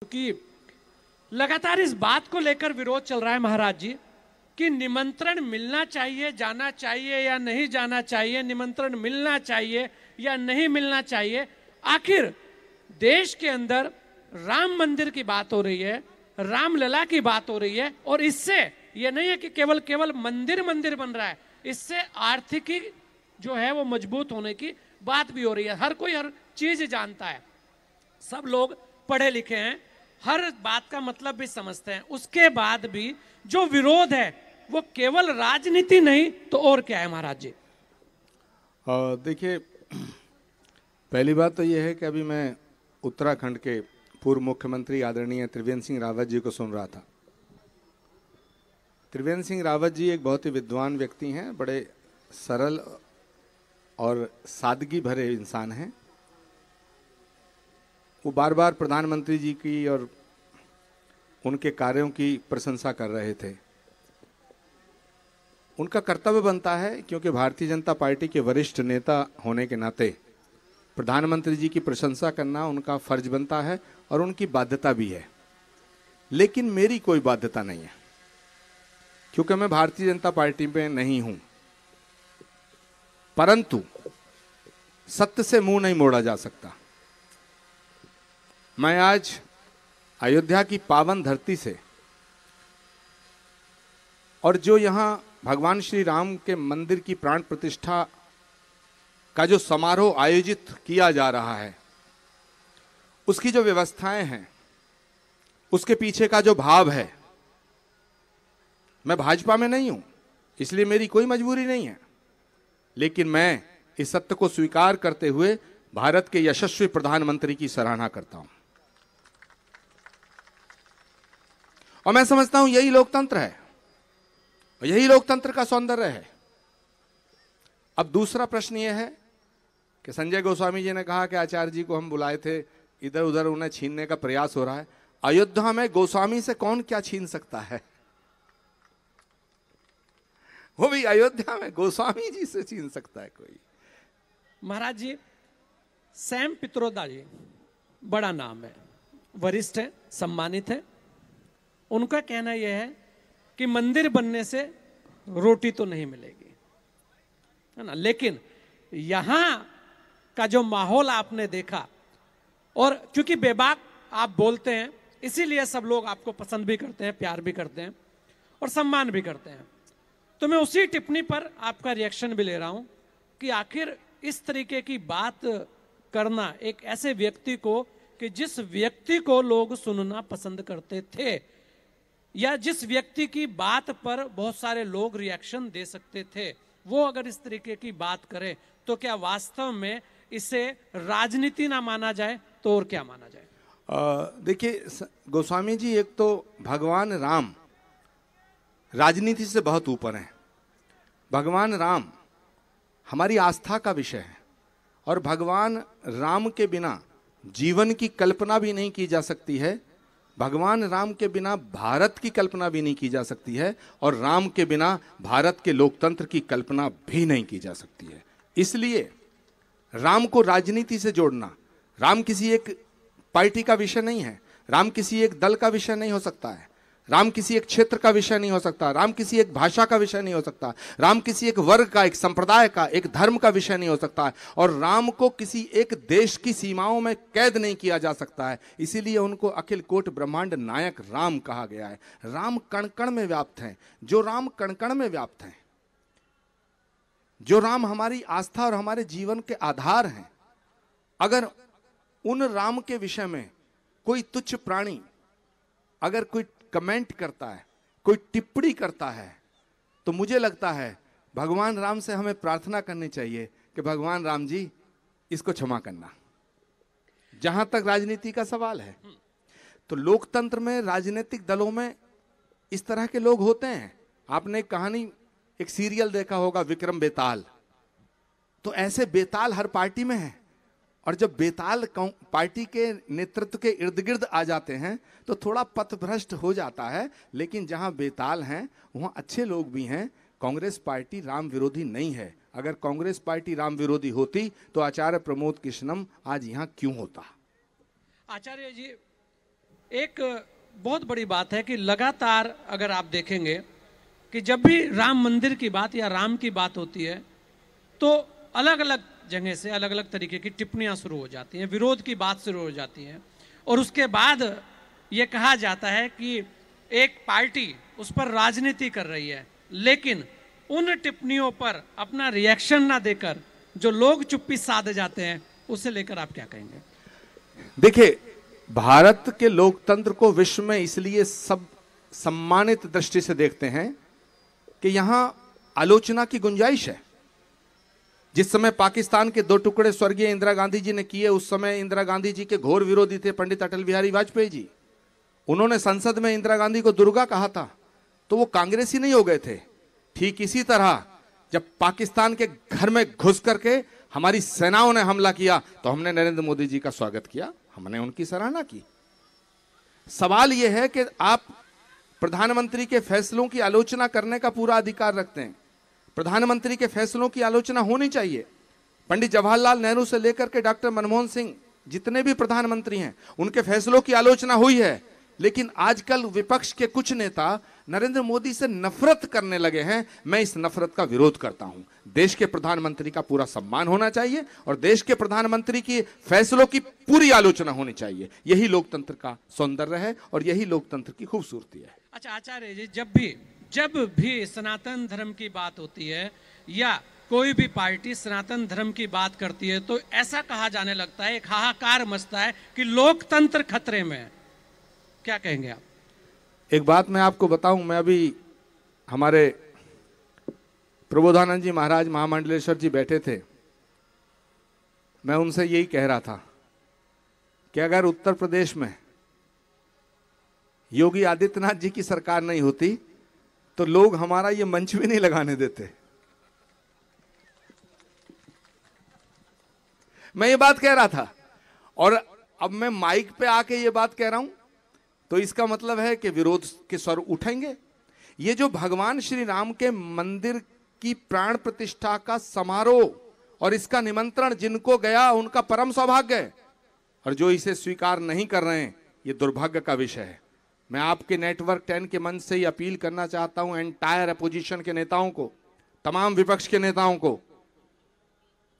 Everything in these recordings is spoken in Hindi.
क्योंकि लगातार इस बात को लेकर विरोध चल रहा है महाराज जी कि निमंत्रण मिलना चाहिए जाना चाहिए या नहीं जाना चाहिए निमंत्रण मिलना चाहिए या नहीं मिलना चाहिए आखिर देश के अंदर राम मंदिर की बात हो रही है रामलला की बात हो रही है और इससे यह नहीं है कि केवल केवल मंदिर मंदिर बन रहा है इससे आर्थिकी जो है वो मजबूत होने की बात भी हो रही है हर कोई हर चीज जानता है सब लोग पढ़े लिखे हैं हर बात का मतलब भी समझते हैं उसके बाद भी जो विरोध है वो केवल राजनीति नहीं तो और क्या है महाराज जी देखिए पहली बात तो ये है कि अभी मैं उत्तराखंड के पूर्व मुख्यमंत्री आदरणीय त्रिवेंद्र सिंह रावत जी को सुन रहा था त्रिवेंद्र सिंह रावत जी एक बहुत ही विद्वान व्यक्ति हैं बड़े सरल और सादगी भरे इंसान हैं वो बार बार प्रधानमंत्री जी की और उनके कार्यों की प्रशंसा कर रहे थे उनका कर्तव्य बनता है क्योंकि भारतीय जनता पार्टी के वरिष्ठ नेता होने के नाते प्रधानमंत्री जी की प्रशंसा करना उनका फर्ज बनता है और उनकी बाध्यता भी है लेकिन मेरी कोई बाध्यता नहीं है क्योंकि मैं भारतीय जनता पार्टी में नहीं हूं परंतु सत्य से मुंह नहीं मोड़ा जा सकता मैं आज अयोध्या की पावन धरती से और जो यहाँ भगवान श्री राम के मंदिर की प्राण प्रतिष्ठा का जो समारोह आयोजित किया जा रहा है उसकी जो व्यवस्थाएं हैं उसके पीछे का जो भाव है मैं भाजपा में नहीं हूं इसलिए मेरी कोई मजबूरी नहीं है लेकिन मैं इस सत्य को स्वीकार करते हुए भारत के यशस्वी प्रधानमंत्री की सराहना करता हूं और मैं समझता हूं यही लोकतंत्र है और यही लोकतंत्र का सौंदर्य है अब दूसरा प्रश्न यह है कि संजय गोस्वामी जी ने कहा कि आचार्य जी को हम बुलाए थे इधर उधर उन्हें छीनने का प्रयास हो रहा है अयोध्या में गोस्वामी से कौन क्या छीन सकता है वो भी अयोध्या में गोस्वामी जी से छीन सकता है कोई महाराज जी सैम पित्रोदा जी बड़ा नाम है वरिष्ठ है सम्मानित है उनका कहना यह है कि मंदिर बनने से रोटी तो नहीं मिलेगी है ना लेकिन यहां का जो माहौल आपने देखा और क्योंकि बेबाक आप बोलते हैं इसीलिए सब लोग आपको पसंद भी करते हैं प्यार भी करते हैं और सम्मान भी करते हैं तो मैं उसी टिप्पणी पर आपका रिएक्शन भी ले रहा हूं कि आखिर इस तरीके की बात करना एक ऐसे व्यक्ति को कि जिस व्यक्ति को लोग सुनना पसंद करते थे या जिस व्यक्ति की बात पर बहुत सारे लोग रिएक्शन दे सकते थे वो अगर इस तरीके की बात करें तो क्या वास्तव में इसे राजनीति ना माना जाए तो और क्या माना जाए देखिए गोस्वामी जी एक तो भगवान राम राजनीति से बहुत ऊपर हैं भगवान राम हमारी आस्था का विषय है और भगवान राम के बिना जीवन की कल्पना भी नहीं की जा सकती है भगवान राम के बिना भारत की कल्पना भी नहीं की जा सकती है और राम के बिना भारत के लोकतंत्र की कल्पना भी नहीं की जा सकती है इसलिए राम को राजनीति से जोड़ना राम किसी एक पार्टी का विषय नहीं है राम किसी एक दल का विषय नहीं हो सकता है राम किसी एक क्षेत्र का विषय नहीं हो सकता राम किसी एक भाषा का विषय नहीं हो सकता राम किसी एक वर्ग का एक संप्रदाय का एक धर्म का विषय नहीं हो सकता और राम को किसी एक देश की सीमाओं में कैद नहीं किया जा सकता है इसीलिए उनको अखिल कोट ब्रह्मांड नायक राम कहा गया है राम कणकण में व्याप्त हैं जो राम कणकण में व्याप्त हैं जो राम हमारी आस्था और हमारे जीवन के आधार हैं अगर उन राम के विषय में कोई तुच्छ प्राणी अगर कोई कमेंट करता है कोई टिप्पणी करता है तो मुझे लगता है भगवान राम से हमें प्रार्थना करनी चाहिए कि भगवान राम जी इसको क्षमा करना जहां तक राजनीति का सवाल है तो लोकतंत्र में राजनीतिक दलों में इस तरह के लोग होते हैं आपने एक कहानी एक सीरियल देखा होगा विक्रम बेताल तो ऐसे बेताल हर पार्टी में है और जब बेताल पार्टी के नेतृत्व के इर्द गिर्द आ जाते हैं तो थोड़ा पथभ्रष्ट हो जाता है लेकिन जहां बेताल हैं वहां अच्छे लोग भी हैं कांग्रेस पार्टी राम विरोधी नहीं है अगर कांग्रेस पार्टी राम विरोधी होती तो आचार्य प्रमोद कृष्णम आज यहाँ क्यों होता आचार्य जी एक बहुत बड़ी बात है कि लगातार अगर आप देखेंगे कि जब भी राम मंदिर की बात या राम की बात होती है तो अलग अलग जगह से अलग अलग तरीके की टिप्पणियाँ शुरू हो जाती हैं विरोध की बात शुरू हो जाती है और उसके बाद ये कहा जाता है कि एक पार्टी उस पर राजनीति कर रही है लेकिन उन टिप्पणियों पर अपना रिएक्शन ना देकर जो लोग चुप्पी साध जाते हैं उसे लेकर आप क्या कहेंगे देखिए भारत के लोकतंत्र को विश्व में इसलिए सब सम्मानित दृष्टि से देखते हैं कि यहां आलोचना की गुंजाइश है जिस समय पाकिस्तान के दो टुकड़े स्वर्गीय इंदिरा गांधी जी ने किए उस समय इंदिरा गांधी जी के घोर विरोधी थे पंडित अटल बिहारी वाजपेयी जी उन्होंने संसद में इंदिरा गांधी को दुर्गा कहा था तो वो कांग्रेस ही नहीं हो गए थे ठीक इसी तरह जब पाकिस्तान के घर में घुस करके हमारी सेनाओं ने हमला किया तो हमने नरेंद्र मोदी जी का स्वागत किया हमने उनकी सराहना की सवाल यह है कि आप प्रधानमंत्री के फैसलों की आलोचना करने का पूरा अधिकार रखते हैं प्रधानमंत्री के फैसलों की आलोचना होनी चाहिए पंडित जवाहरलाल नेहरू से लेकर के डॉक्टर मनमोहन सिंह जितने भी प्रधानमंत्री हैं उनके फैसलों की आलोचना हुई है लेकिन आजकल विपक्ष के कुछ नेता नरेंद्र मोदी से नफरत करने लगे हैं मैं इस नफरत का विरोध करता हूं देश के प्रधानमंत्री का पूरा सम्मान होना चाहिए और देश के प्रधानमंत्री की फैसलों की पूरी आलोचना होनी चाहिए यही लोकतंत्र का सौंदर्य है और यही लोकतंत्र की खूबसूरती है अच्छा आचार्य जी जब भी जब भी सनातन धर्म की बात होती है या कोई भी पार्टी सनातन धर्म की बात करती है तो ऐसा कहा जाने लगता है एक हाहाकार मचता है कि लोकतंत्र खतरे में क्या कहेंगे आप एक बात मैं आपको बताऊं मैं अभी हमारे प्रबोधानंद जी महाराज महामंडलेश्वर जी बैठे थे मैं उनसे यही कह रहा था कि अगर उत्तर प्रदेश में योगी आदित्यनाथ जी की सरकार नहीं होती तो लोग हमारा ये मंच भी नहीं लगाने देते मैं ये बात कह रहा था और अब मैं माइक पे आके ये बात कह रहा हूं तो इसका मतलब है कि विरोध के स्वर उठेंगे ये जो भगवान श्री राम के मंदिर की प्राण प्रतिष्ठा का समारोह और इसका निमंत्रण जिनको गया उनका परम सौभाग्य है और जो इसे स्वीकार नहीं कर रहे हैं ये दुर्भाग्य का विषय है मैं आपके नेटवर्क टेन के मंच से ही अपील करना चाहता हूं एंटायर अपोजिशन के नेताओं को तमाम विपक्ष के नेताओं को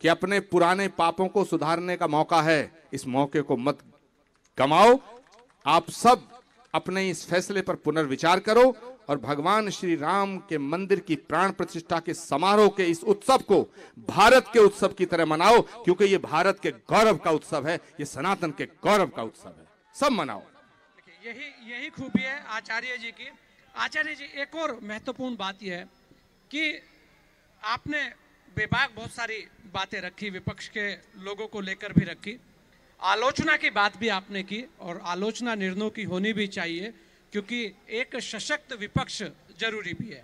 कि अपने पुराने पापों को सुधारने का मौका है इस मौके को मत कमाओ आप सब अपने इस फैसले पर पुनर्विचार करो और भगवान श्री राम के मंदिर की प्राण प्रतिष्ठा के समारोह के इस उत्सव को भारत के उत्सव की तरह मनाओ क्योंकि ये भारत के गौरव का उत्सव है ये सनातन के गौरव का उत्सव है सब मनाओ यही यही खूबी है आचार्य जी की आचार्य जी एक और महत्वपूर्ण बात यह है कि आपने बेबाक बहुत सारी बातें रखी विपक्ष के लोगों को लेकर भी रखी आलोचना की बात भी आपने की और आलोचना निर्णयों की होनी भी चाहिए क्योंकि एक सशक्त विपक्ष जरूरी भी है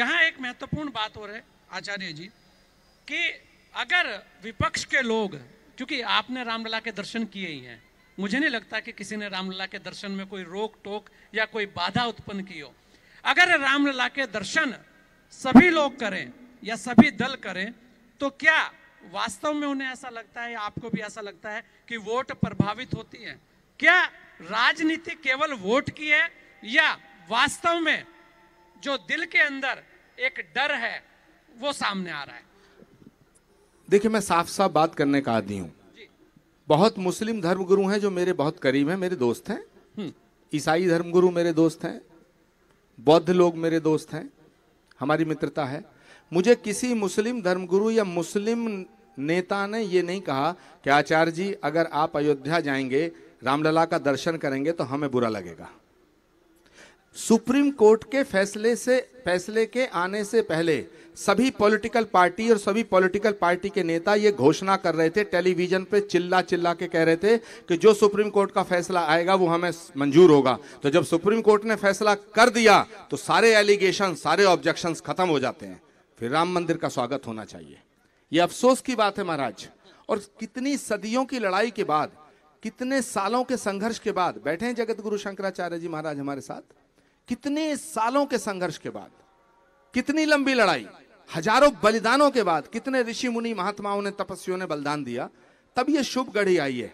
यहाँ एक महत्वपूर्ण बात और है आचार्य जी कि अगर विपक्ष के लोग क्योंकि आपने रामलला के दर्शन किए ही हैं मुझे नहीं लगता कि किसी ने रामलला के दर्शन में कोई रोक टोक या कोई बाधा उत्पन्न की हो अगर रामलला के दर्शन सभी लोग करें या सभी दल करें तो क्या वास्तव में उन्हें ऐसा लगता है आपको भी ऐसा लगता है कि वोट प्रभावित होती है क्या राजनीति केवल वोट की है या वास्तव में जो दिल के अंदर एक डर है वो सामने आ रहा है देखिए मैं साफ साफ बात करने का आदि हूं बहुत मुस्लिम धर्मगुरु हैं जो मेरे बहुत करीब हैं मेरे दोस्त हैं हम्म। ईसाई धर्मगुरु मेरे दोस्त हैं बौद्ध लोग मेरे दोस्त हैं हमारी मित्रता है मुझे किसी मुस्लिम धर्मगुरु या मुस्लिम नेता ने ये नहीं कहा कि आचार्य जी अगर आप अयोध्या जाएंगे रामलला का दर्शन करेंगे तो हमें बुरा लगेगा सुप्रीम कोर्ट के फैसले से फैसले के आने से पहले सभी पॉलिटिकल पार्टी और सभी पॉलिटिकल पार्टी के नेता ये घोषणा कर रहे थे टेलीविजन पे चिल्ला चिल्ला के कह रहे थे कि जो सुप्रीम कोर्ट का फैसला आएगा वो हमें मंजूर होगा तो जब सुप्रीम कोर्ट ने फैसला कर दिया तो सारे एलिगेशन सारे ऑब्जेक्शन खत्म हो जाते हैं फिर राम मंदिर का स्वागत होना चाहिए ये अफसोस की बात है महाराज और कितनी सदियों की लड़ाई के बाद कितने सालों के संघर्ष के बाद बैठे हैं जगत गुरु शंकराचार्य जी महाराज हमारे साथ कितने सालों के संघर्ष के बाद कितनी लंबी लड़ाई हजारों बलिदानों के बाद कितने ऋषि मुनि महात्माओं ने तपस्वियों ने बलिदान दिया तब ये शुभ घड़ी आई है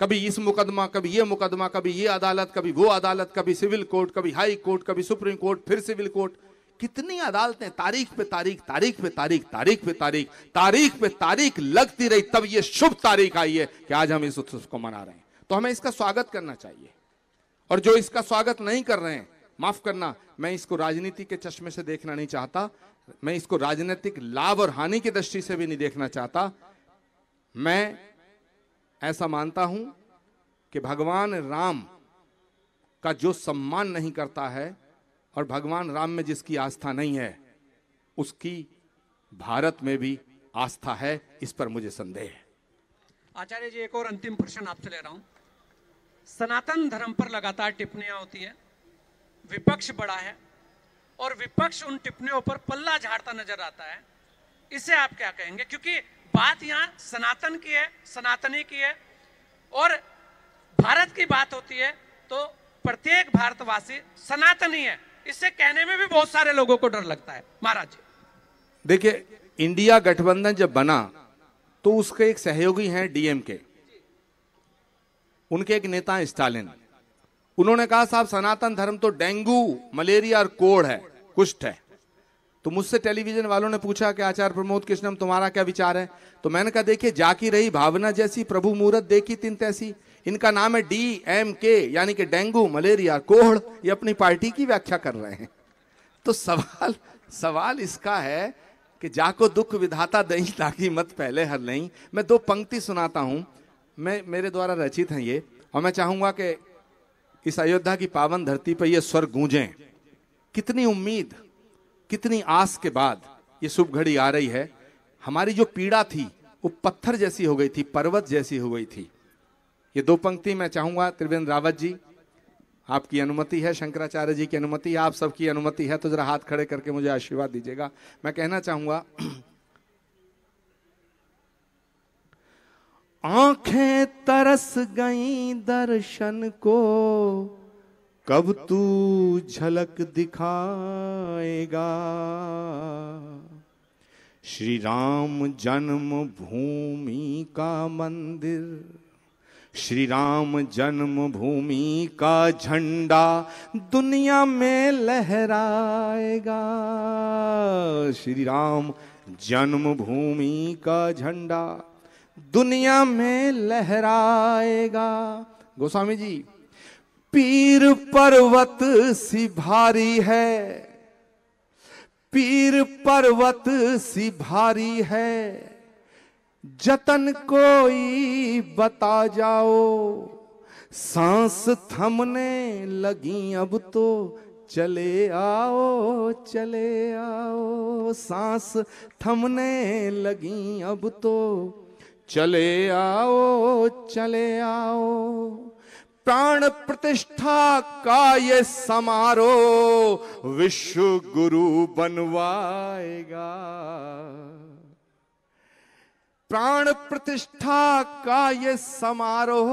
कभी इस मुकदमा कभी ये मुकदमा कभी ये अदालत कभी वो अदालत कभी सिविल कोर्ट कभी हाई कोर्ट कभी सुप्रीम कोर्ट फिर सिविल कोर्ट कितनी अदालतें तारीख पे तारीख तारीख पे तारीख तारीख पे तारीख तारीख पे तारीख लगती रही तब ये शुभ तारीख आई है कि आज हम इस उत्सव को मना रहे हैं तो हमें इसका स्वागत करना चाहिए और जो इसका स्वागत नहीं कर रहे हैं माफ करना मैं इसको राजनीति के चश्मे से देखना नहीं चाहता मैं इसको राजनीतिक लाभ और हानि की दृष्टि से भी नहीं देखना चाहता मैं ऐसा मानता हूं कि भगवान राम का जो सम्मान नहीं करता है और भगवान राम में जिसकी आस्था नहीं है उसकी भारत में भी आस्था है इस पर मुझे संदेह है आचार्य जी एक और अंतिम प्रश्न आपसे ले रहा हूं सनातन धर्म पर लगातार टिप्पणियां होती है विपक्ष बड़ा है और विपक्ष उन टिप्पणियों पर पल्ला झाड़ता नजर आता है इसे आप क्या कहेंगे क्योंकि बात यहाँ सनातन की है सनातनी की है और भारत की बात होती है तो प्रत्येक भारतवासी सनातनी है इसे कहने में भी बहुत सारे लोगों को डर लगता है महाराज जी देखिए इंडिया गठबंधन जब बना तो उसके एक सहयोगी हैं डीएमके उनके एक नेता स्टालिन उन्होंने कहा साहब सनातन धर्म तो डेंगू मलेरिया और कोड़ है कुष्ठ है तो मुझसे टेलीविजन वालों ने पूछा कि आचार्य प्रमोद कृष्णम तुम्हारा क्या विचार है तो मैंने कहा देखिए जाकी रही भावना जैसी प्रभु मूर्त देखी तीन तैसी इनका नाम है डी एम के यानी कि डेंगू मलेरिया कोहड़ ये अपनी पार्टी की व्याख्या कर रहे हैं तो सवाल सवाल इसका है कि जाको दुख विधाता दही ताकि मत पहले हर नहीं मैं दो पंक्ति सुनाता हूं मैं मेरे द्वारा रचित है ये और मैं चाहूंगा कि इस अयोध्या की पावन धरती पर यह स्वर गूंजे कितनी उम्मीद कितनी आस के बाद ये शुभ घड़ी आ रही है हमारी जो पीड़ा थी वो पत्थर जैसी हो गई थी पर्वत जैसी हो गई थी ये दो पंक्ति मैं चाहूंगा त्रिवेंद्र रावत जी आपकी अनुमति है शंकराचार्य जी की अनुमति आप सबकी अनुमति है तो ज़रा हाथ खड़े करके मुझे आशीर्वाद दीजिएगा मैं कहना चाहूंगा आंखें तरस गई दर्शन को कब तू झलक दिखाएगा श्री राम जन्म भूमि का मंदिर श्री राम जन्म भूमि का झंडा दुनिया में लहराएगा श्री राम जन्म भूमि का झंडा दुनिया में लहराएगा गोस्वामी जी पीर पर्वत सी भारी है पीर पर्वत सी भारी है जतन कोई बता जाओ सांस थमने लगी अब तो चले आओ चले आओ सांस थमने लगी अब तो चले आओ चले आओ प्राण प्रतिष्ठा का ये समारोह विश्व गुरु बनवाएगा प्राण प्रतिष्ठा का ये समारोह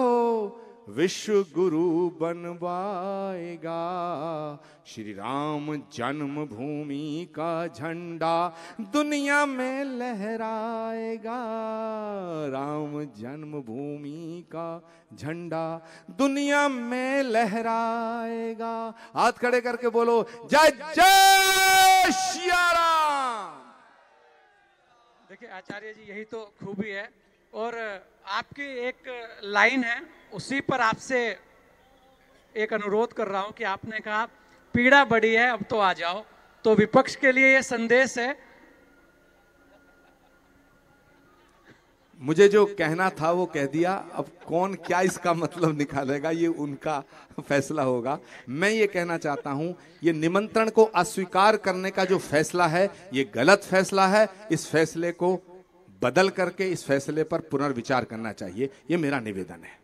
विश्व गुरु बनवाएगा श्री राम जन्मभूमि का झंडा दुनिया में लहराएगा राम जन्मभूमि का झंडा दुनिया में लहराएगा हाथ खड़े करके बोलो जय जय राम देखिए आचार्य जी यही तो खूबी है और आपकी एक लाइन है उसी पर आपसे एक अनुरोध कर रहा हूं कि आपने कहा पीड़ा बड़ी है अब तो आ जाओ तो विपक्ष के लिए यह संदेश है मुझे जो कहना था वो कह दिया अब कौन क्या इसका मतलब निकालेगा ये उनका फैसला होगा मैं ये कहना चाहता हूं ये निमंत्रण को अस्वीकार करने का जो फैसला है ये गलत फैसला है इस फैसले को बदल करके इस फैसले पर पुनर्विचार करना चाहिए ये मेरा निवेदन है